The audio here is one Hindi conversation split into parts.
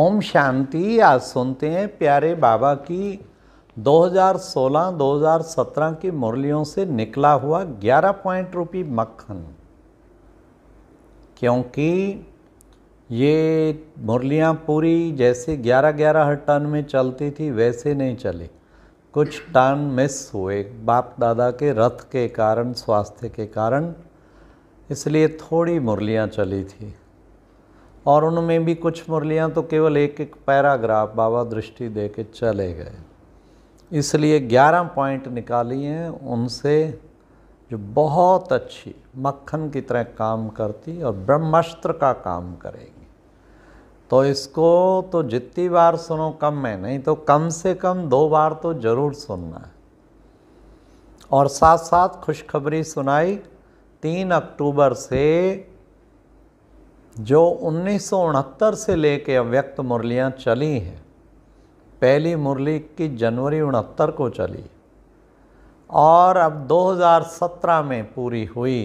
ओम शांति आज सुनते हैं प्यारे बाबा की 2016-2017 की मुरलियों से निकला हुआ 11 पॉइंट रुपी मक्खन क्योंकि ये मुरलियाँ पूरी जैसे 11-11 हर टन में चलती थी वैसे नहीं चले कुछ टन मिस हुए बाप दादा के रथ के कारण स्वास्थ्य के कारण इसलिए थोड़ी मुरलियाँ चली थी और उनमें भी कुछ मुरलियाँ तो केवल एक एक पैराग्राफ बाबा दृष्टि दे के चले गए इसलिए ग्यारह पॉइंट निकाली हैं उनसे जो बहुत अच्छी मक्खन की तरह काम करती और ब्रह्मास्त्र का काम करेगी तो इसको तो जितनी बार सुनो कम है नहीं तो कम से कम दो बार तो ज़रूर सुनना है और साथ साथ खुशखबरी सुनाई तीन अक्टूबर से जो उन्नीस से लेके अव्यक्त मुरलियाँ चली हैं पहली मुरली इक्कीस जनवरी उनहत्तर को चली और अब 2017 में पूरी हुई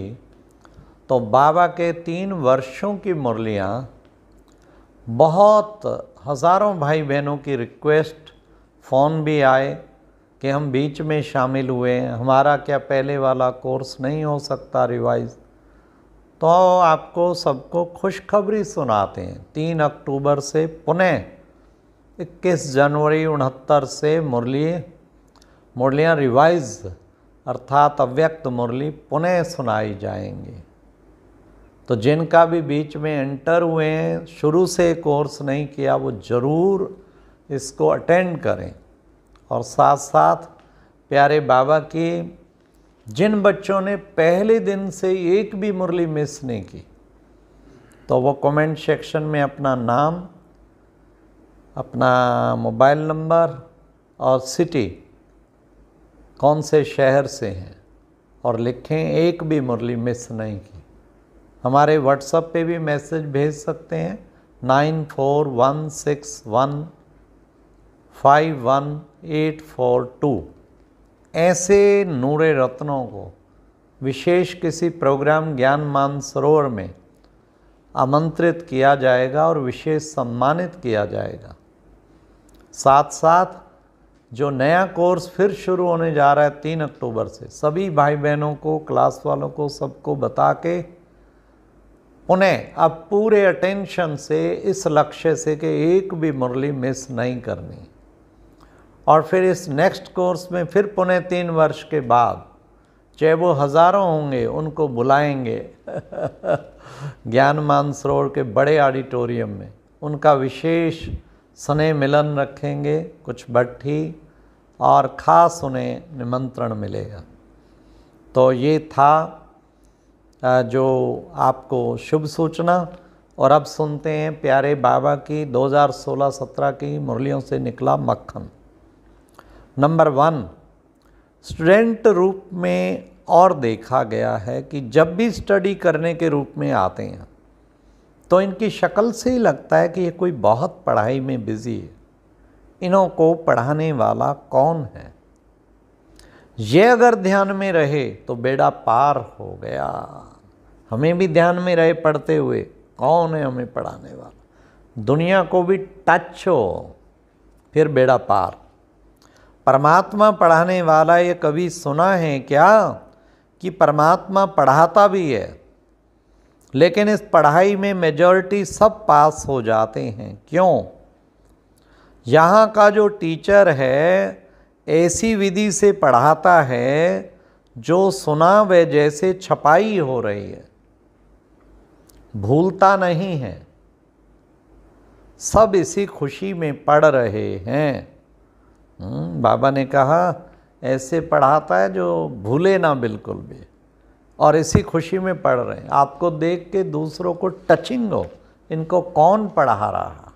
तो बाबा के तीन वर्षों की मुरलियाँ बहुत हज़ारों भाई बहनों की रिक्वेस्ट फ़ोन भी आए कि हम बीच में शामिल हुए हमारा क्या पहले वाला कोर्स नहीं हो सकता रिवाइज़ तो आपको सबको खुशखबरी सुनाते हैं तीन अक्टूबर से पुणे इक्कीस जनवरी उनहत्तर से मुरली मुरलियाँ रिवाइज अर्थात अव्यक्त मुरली पुणे सुनाई जाएंगी तो जिनका भी बीच में एंटर हुए हैं शुरू से कोर्स नहीं किया वो ज़रूर इसको अटेंड करें और साथ साथ प्यारे बाबा की जिन बच्चों ने पहले दिन से एक भी मुरली मिस नहीं की तो वो कमेंट सेक्शन में अपना नाम अपना मोबाइल नंबर और सिटी कौन से शहर से हैं और लिखें एक भी मुरली मिस नहीं की हमारे व्हाट्सएप पे भी मैसेज भेज सकते हैं nine four one six one five one eight four two ऐसे नूरे रत्नों को विशेष किसी प्रोग्राम ज्ञान मान सरोवर में आमंत्रित किया जाएगा और विशेष सम्मानित किया जाएगा साथ साथ जो नया कोर्स फिर शुरू होने जा रहा है तीन अक्टूबर से सभी भाई बहनों को क्लास वालों को सबको बता के उन्हें अब पूरे अटेंशन से इस लक्ष्य से कि एक भी मुरली मिस नहीं करनी और फिर इस नेक्स्ट कोर्स में फिर पुणे तीन वर्ष के बाद चाहे वो हज़ारों होंगे उनको बुलाएंगे ज्ञान मान सरोवर के बड़े ऑडिटोरियम में उनका विशेष स्नेह मिलन रखेंगे कुछ भट्ठी और ख़ास उन्हें निमंत्रण मिलेगा तो ये था जो आपको शुभ सूचना और अब सुनते हैं प्यारे बाबा की 2016-17 की मुरलियों से निकला मक्खन नंबर वन स्टूडेंट रूप में और देखा गया है कि जब भी स्टडी करने के रूप में आते हैं तो इनकी शक्ल से ही लगता है कि ये कोई बहुत पढ़ाई में बिज़ी है इन्हों को पढ़ाने वाला कौन है ये अगर ध्यान में रहे तो बेड़ा पार हो गया हमें भी ध्यान में रहे पढ़ते हुए कौन है हमें पढ़ाने वाला दुनिया को भी टच हो फिर बेड़ा पार परमात्मा पढ़ाने वाला ये कभी सुना है क्या कि परमात्मा पढ़ाता भी है लेकिन इस पढ़ाई में मेजॉरिटी सब पास हो जाते हैं क्यों यहाँ का जो टीचर है ऐसी विधि से पढ़ाता है जो सुना वह जैसे छपाई हो रही है भूलता नहीं है सब इसी खुशी में पढ़ रहे हैं हम्म, बाबा ने कहा ऐसे पढ़ाता है जो भूले ना बिल्कुल भी और इसी खुशी में पढ़ रहे हैं आपको देख के दूसरों को टचिंग हो इनको कौन पढ़ा रहा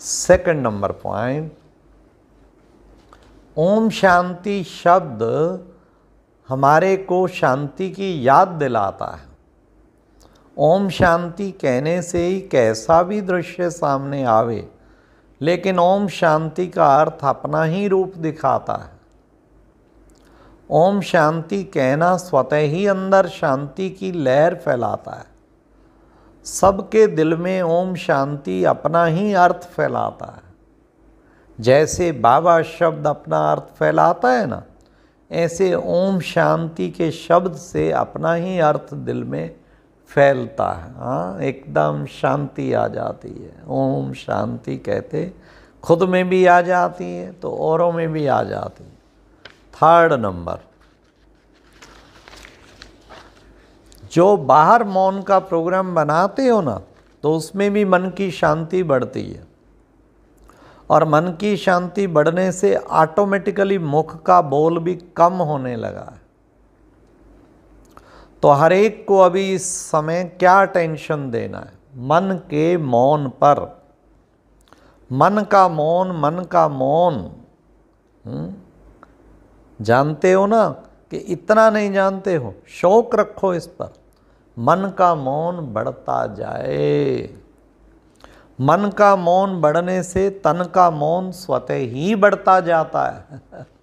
सेकंड नंबर पॉइंट ओम शांति शब्द हमारे को शांति की याद दिलाता है ओम शांति कहने से ही कैसा भी दृश्य सामने आवे लेकिन ओम शांति का अर्थ अपना ही रूप दिखाता है ओम शांति कहना स्वतः ही अंदर शांति की लहर फैलाता है सबके दिल में ओम शांति अपना ही अर्थ फैलाता है जैसे बाबा शब्द अपना अर्थ फैलाता है ना ऐसे ओम शांति के शब्द से अपना ही अर्थ दिल में फैलता है हाँ एकदम शांति आ जाती है ओम शांति कहते खुद में भी आ जाती है तो औरों में भी आ जाती है थर्ड नंबर जो बाहर मौन का प्रोग्राम बनाते हो ना तो उसमें भी मन की शांति बढ़ती है और मन की शांति बढ़ने से ऑटोमेटिकली मुख का बोल भी कम होने लगा है तो हर एक को अभी इस समय क्या टेंशन देना है मन के मौन पर मन का मौन मन का मौन हुँ? हम्म? जानते हो ना कि इतना नहीं जानते हो शौक रखो इस पर मन का मौन बढ़ता जाए मन का मौन बढ़ने से तन का मौन स्वतः ही बढ़ता जाता है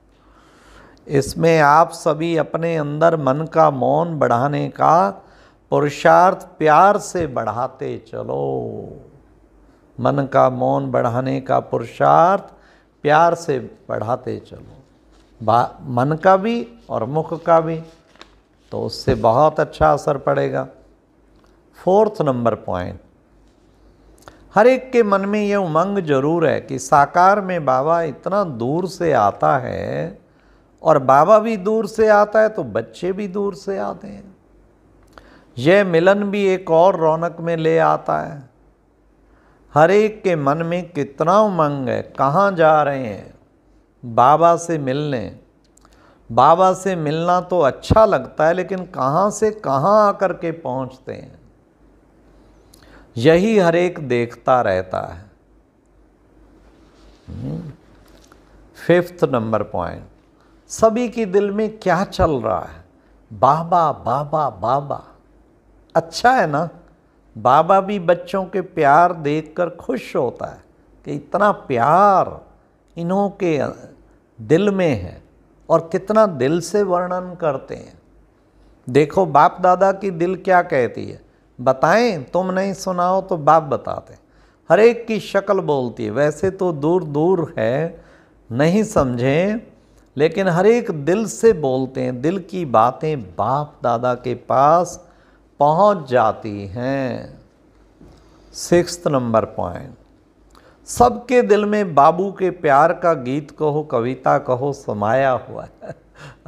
इसमें आप सभी अपने अंदर मन का मौन बढ़ाने का पुरुषार्थ प्यार से बढ़ाते चलो मन का मौन बढ़ाने का पुरुषार्थ प्यार से बढ़ाते चलो मन का भी और मुख का भी तो उससे बहुत अच्छा असर पड़ेगा फोर्थ नंबर पॉइंट हर एक के मन में यह उमंग जरूर है कि साकार में बाबा इतना दूर से आता है और बाबा भी दूर से आता है तो बच्चे भी दूर से आते हैं यह मिलन भी एक और रौनक में ले आता है हर एक के मन में कितना उमंग है कहाँ जा रहे हैं बाबा से मिलने बाबा से मिलना तो अच्छा लगता है लेकिन कहाँ से कहाँ आकर के पहुँचते हैं यही हर एक देखता रहता है हम्म। फिफ्थ नंबर पॉइंट सभी के दिल में क्या चल रहा है बाबा बाबा बाबा अच्छा है ना बाबा भी बच्चों के प्यार देखकर खुश होता है कि इतना प्यार इन्हों के दिल में है और कितना दिल से वर्णन करते हैं देखो बाप दादा की दिल क्या कहती है बताएं तुम नहीं सुनाओ तो बाप बताते हर एक की शक्ल बोलती है वैसे तो दूर दूर है नहीं समझें लेकिन हर एक दिल से बोलते हैं दिल की बातें बाप दादा के पास पहुंच जाती हैं सिक्स नंबर पॉइंट सबके दिल में बाबू के प्यार का गीत कहो कविता कहो समाया हुआ है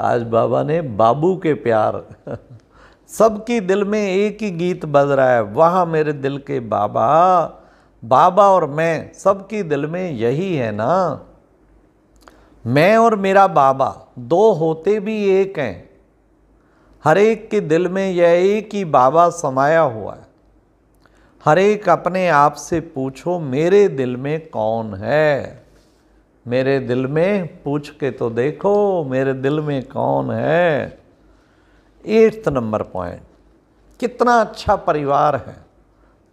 आज बाबा ने बाबू के प्यार सबकी दिल में एक ही गीत बज रहा है वह मेरे दिल के बाबा बाबा और मैं सबकी दिल में यही है ना मैं और मेरा बाबा दो होते भी एक हैं हर एक के दिल में यह एक ही बाबा समाया हुआ है हर एक अपने आप से पूछो मेरे दिल में कौन है मेरे दिल में पूछ के तो देखो मेरे दिल में कौन है एट्थ नंबर पॉइंट कितना अच्छा परिवार है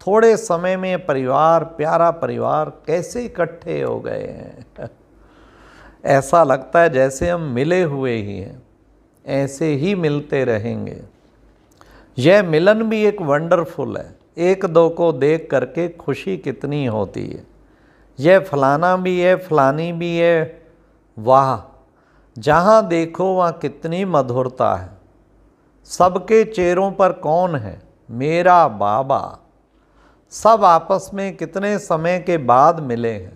थोड़े समय में परिवार प्यारा परिवार कैसे इकट्ठे हो गए हैं ऐसा लगता है जैसे हम मिले हुए ही हैं ऐसे ही मिलते रहेंगे यह मिलन भी एक वंडरफुल है एक दो को देख करके खुशी कितनी होती है यह फलाना भी है फलानी भी है वाह जहाँ देखो वहाँ कितनी मधुरता है सबके चेहरों पर कौन है मेरा बाबा सब आपस में कितने समय के बाद मिले हैं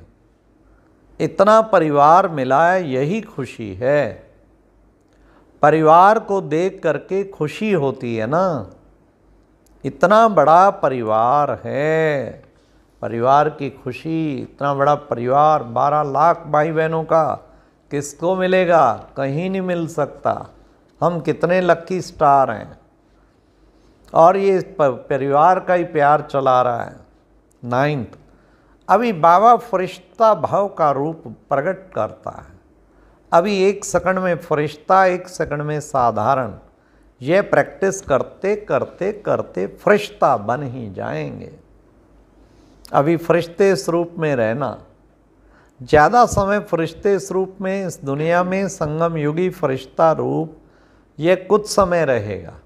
इतना परिवार मिला है यही खुशी है परिवार को देख करके खुशी होती है ना इतना बड़ा परिवार है परिवार की खुशी इतना बड़ा परिवार बारह लाख भाई बहनों का किसको मिलेगा कहीं नहीं मिल सकता हम कितने लक्की स्टार हैं और ये परिवार का ही प्यार चला रहा है नाइन्थ अभी बाबा फरिश्ता भाव का रूप प्रकट करता है अभी एक सेकंड में फरिश्ता एक सेकंड में साधारण ये प्रैक्टिस करते करते करते फरिश्ता बन ही जाएंगे अभी फरिश्ते इस रूप में रहना ज़्यादा समय फरिश्ते इस रूप में इस दुनिया में संगम युगी फरिश्ता रूप ये कुछ समय रहेगा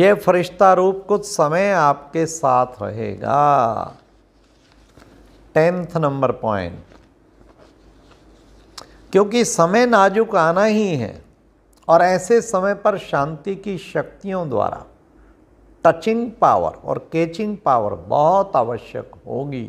ये फरिश्ता रूप कुछ समय आपके साथ रहेगा टेंथ नंबर पॉइंट क्योंकि समय नाजुक आना ही है और ऐसे समय पर शांति की शक्तियों द्वारा टचिंग पावर और कैचिंग पावर बहुत आवश्यक होगी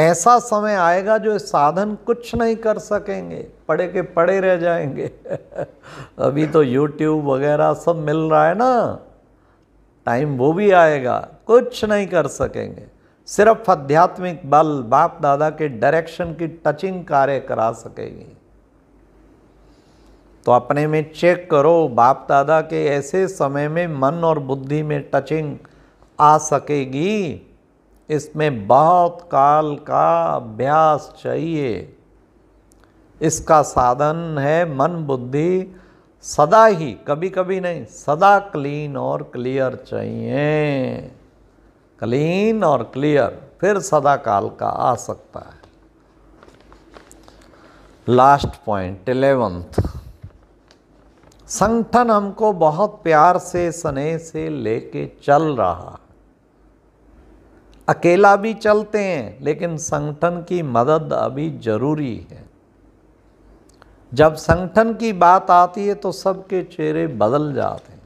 ऐसा समय आएगा जो साधन कुछ नहीं कर सकेंगे पड़े के पड़े रह जाएंगे अभी तो YouTube वगैरह सब मिल रहा है ना टाइम वो भी आएगा कुछ नहीं कर सकेंगे सिर्फ आध्यात्मिक बल बाप दादा के डायरेक्शन की टचिंग कार्य करा सकेगी तो अपने में चेक करो बाप दादा के ऐसे समय में मन और बुद्धि में टचिंग आ सकेगी इसमें बहुत काल का अभ्यास चाहिए इसका साधन है मन बुद्धि सदा ही कभी कभी नहीं सदा क्लीन और क्लियर चाहिए क्लीन और क्लियर फिर सदा काल का आ सकता है लास्ट पॉइंट इलेवंथ संगठन हमको बहुत प्यार से स्नेह से लेके चल रहा अकेला भी चलते हैं लेकिन संगठन की मदद अभी जरूरी है जब संगठन की बात आती है तो सबके चेहरे बदल जाते हैं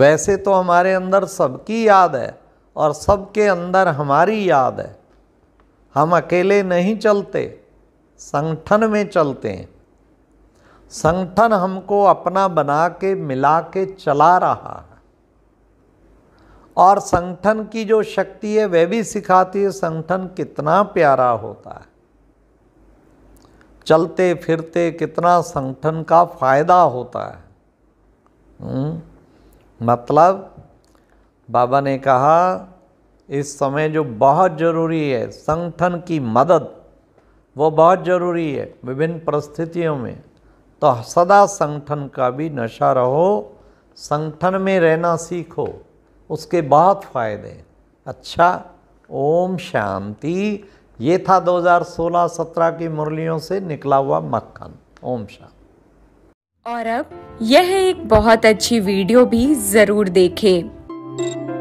वैसे तो हमारे अंदर सबकी याद है और सबके अंदर हमारी याद है हम अकेले नहीं चलते संगठन में चलते हैं संगठन हमको अपना बना के मिला के चला रहा है और संगठन की जो शक्ति है वह भी सिखाती है संगठन कितना प्यारा होता है चलते फिरते कितना संगठन का फायदा होता है हुँ? हम्म, मतलब बाबा ने कहा इस समय जो बहुत ज़रूरी है संगठन की मदद वो बहुत ज़रूरी है विभिन्न परिस्थितियों में तो सदा संगठन का भी नशा रहो संगठन में रहना सीखो उसके बहुत फ़ायदे अच्छा ओम शांति ये था 2016-17 की मुरलियों से निकला हुआ मक्खन ओम शांति और अब यह एक बहुत अच्छी वीडियो भी ज़रूर देखें Thank you.